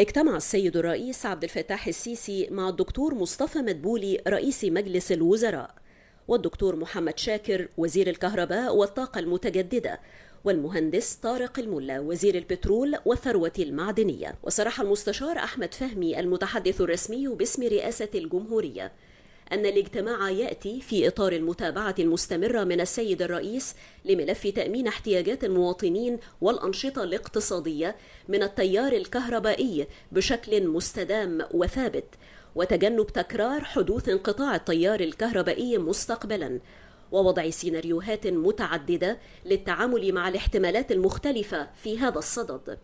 اجتمع السيد الرئيس عبد الفتاح السيسي مع الدكتور مصطفى مدبولي رئيس مجلس الوزراء والدكتور محمد شاكر وزير الكهرباء والطاقة المتجددة والمهندس طارق الملا وزير البترول والثروة المعدنية وصرح المستشار أحمد فهمي المتحدث الرسمي باسم رئاسة الجمهورية أن الاجتماع يأتي في إطار المتابعة المستمرة من السيد الرئيس لملف تأمين احتياجات المواطنين والأنشطة الاقتصادية من التيار الكهربائي بشكل مستدام وثابت وتجنب تكرار حدوث انقطاع التيار الكهربائي مستقبلا ووضع سيناريوهات متعدده للتعامل مع الاحتمالات المختلفه في هذا الصدد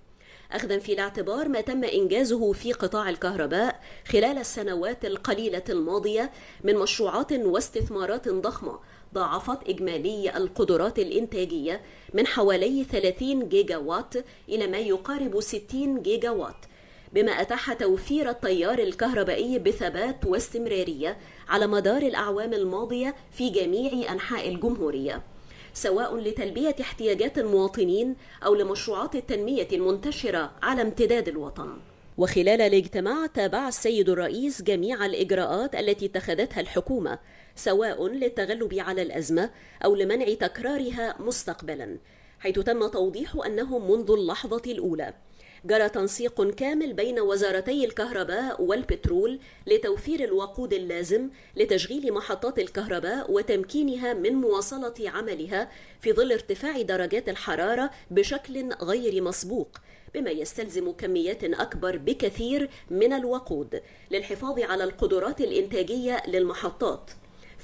أخذا في الاعتبار ما تم إنجازه في قطاع الكهرباء خلال السنوات القليلة الماضية من مشروعات واستثمارات ضخمة ضاعفت إجمالي القدرات الإنتاجية من حوالي 30 جيجا وات إلى ما يقارب 60 جيجا وات بما أتاح توفير التيار الكهربائي بثبات واستمرارية على مدار الأعوام الماضية في جميع أنحاء الجمهورية سواء لتلبية احتياجات المواطنين أو لمشروعات التنمية المنتشرة على امتداد الوطن وخلال الاجتماع تابع السيد الرئيس جميع الإجراءات التي اتخذتها الحكومة سواء للتغلب على الأزمة أو لمنع تكرارها مستقبلا حيث تم توضيح أنه منذ اللحظة الأولى جرى تنسيق كامل بين وزارتي الكهرباء والبترول لتوفير الوقود اللازم لتشغيل محطات الكهرباء وتمكينها من مواصلة عملها في ظل ارتفاع درجات الحرارة بشكل غير مسبوق بما يستلزم كميات أكبر بكثير من الوقود للحفاظ على القدرات الإنتاجية للمحطات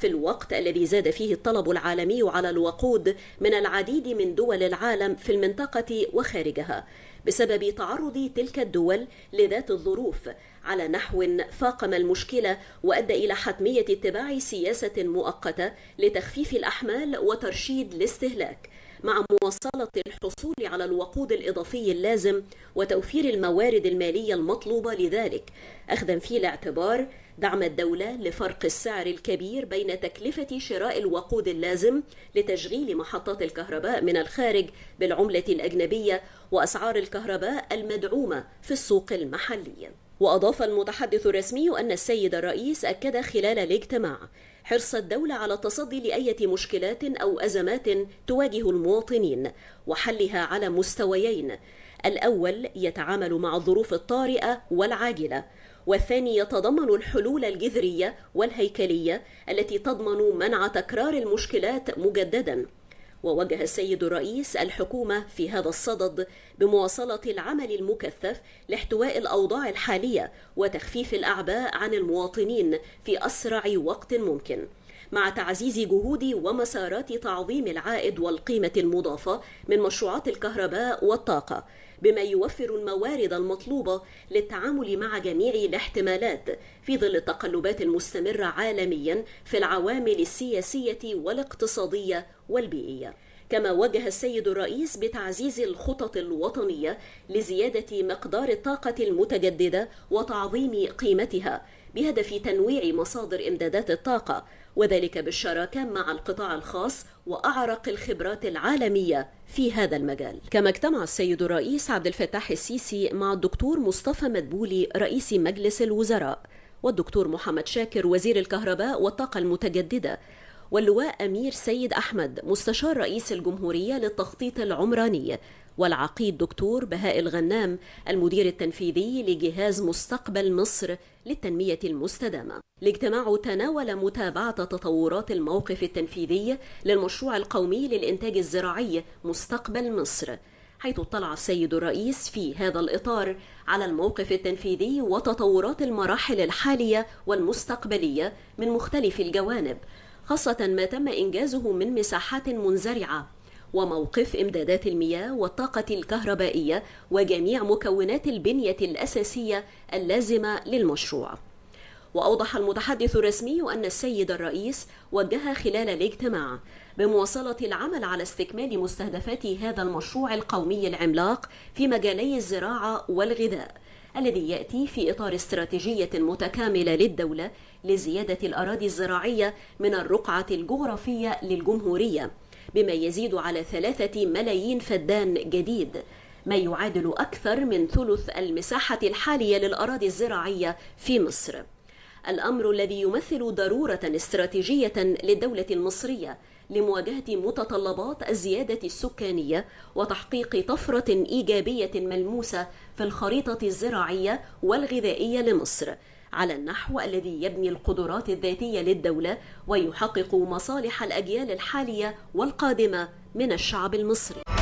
في الوقت الذي زاد فيه الطلب العالمي على الوقود من العديد من دول العالم في المنطقة وخارجها بسبب تعرض تلك الدول لذات الظروف على نحو فاقم المشكلة وأدى إلى حتمية اتباع سياسة مؤقتة لتخفيف الأحمال وترشيد الاستهلاك مع مواصلة الحصول على الوقود الإضافي اللازم وتوفير الموارد المالية المطلوبة لذلك أخذا في الاعتبار دعم الدولة لفرق السعر الكبير بين تكلفة شراء الوقود اللازم لتشغيل محطات الكهرباء من الخارج بالعملة الأجنبية وأسعار الكهرباء المدعومة في السوق المحلي. وأضاف المتحدث الرسمي أن السيد الرئيس أكد خلال الاجتماع حرص الدولة على التصدي لأية مشكلات أو أزمات تواجه المواطنين وحلها على مستويين الأول يتعامل مع الظروف الطارئة والعاجلة والثاني يتضمن الحلول الجذرية والهيكلية التي تضمن منع تكرار المشكلات مجددا ووجه السيد الرئيس الحكومة في هذا الصدد بمواصلة العمل المكثف لاحتواء الأوضاع الحالية وتخفيف الأعباء عن المواطنين في أسرع وقت ممكن مع تعزيز جهود ومسارات تعظيم العائد والقيمة المضافة من مشروعات الكهرباء والطاقة بما يوفر الموارد المطلوبة للتعامل مع جميع الاحتمالات في ظل التقلبات المستمرة عالميا في العوامل السياسية والاقتصادية والبيئية كما وجه السيد الرئيس بتعزيز الخطط الوطنيه لزياده مقدار الطاقه المتجدده وتعظيم قيمتها بهدف تنويع مصادر إمدادات الطاقة وذلك بالشراكة مع القطاع الخاص وأعرق الخبرات العالمية في هذا المجال كما اجتمع السيد الرئيس عبد الفتاح السيسي مع الدكتور مصطفى مدبولي رئيس مجلس الوزراء والدكتور محمد شاكر وزير الكهرباء والطاقة المتجددة واللواء أمير سيد أحمد مستشار رئيس الجمهورية للتخطيط العمراني والعقيد دكتور بهاء الغنام المدير التنفيذي لجهاز مستقبل مصر للتنمية المستدامة. الاجتماع تناول متابعة تطورات الموقف التنفيذي للمشروع القومي للإنتاج الزراعي مستقبل مصر حيث اطلع السيد الرئيس في هذا الإطار على الموقف التنفيذي وتطورات المراحل الحالية والمستقبلية من مختلف الجوانب خاصة ما تم إنجازه من مساحات منزرعة وموقف إمدادات المياه والطاقة الكهربائية وجميع مكونات البنية الأساسية اللازمة للمشروع. وأوضح المتحدث الرسمي أن السيد الرئيس وجه خلال الاجتماع بمواصلة العمل على استكمال مستهدفات هذا المشروع القومي العملاق في مجالي الزراعة والغذاء الذي يأتي في إطار استراتيجية متكاملة للدولة لزيادة الأراضي الزراعية من الرقعة الجغرافية للجمهورية بما يزيد على ثلاثة ملايين فدان جديد ما يعادل أكثر من ثلث المساحة الحالية للأراضي الزراعية في مصر الأمر الذي يمثل ضرورة استراتيجية للدولة المصرية لمواجهة متطلبات الزيادة السكانية وتحقيق طفرة إيجابية ملموسة في الخريطة الزراعية والغذائية لمصر على النحو الذي يبني القدرات الذاتية للدولة ويحقق مصالح الأجيال الحالية والقادمة من الشعب المصري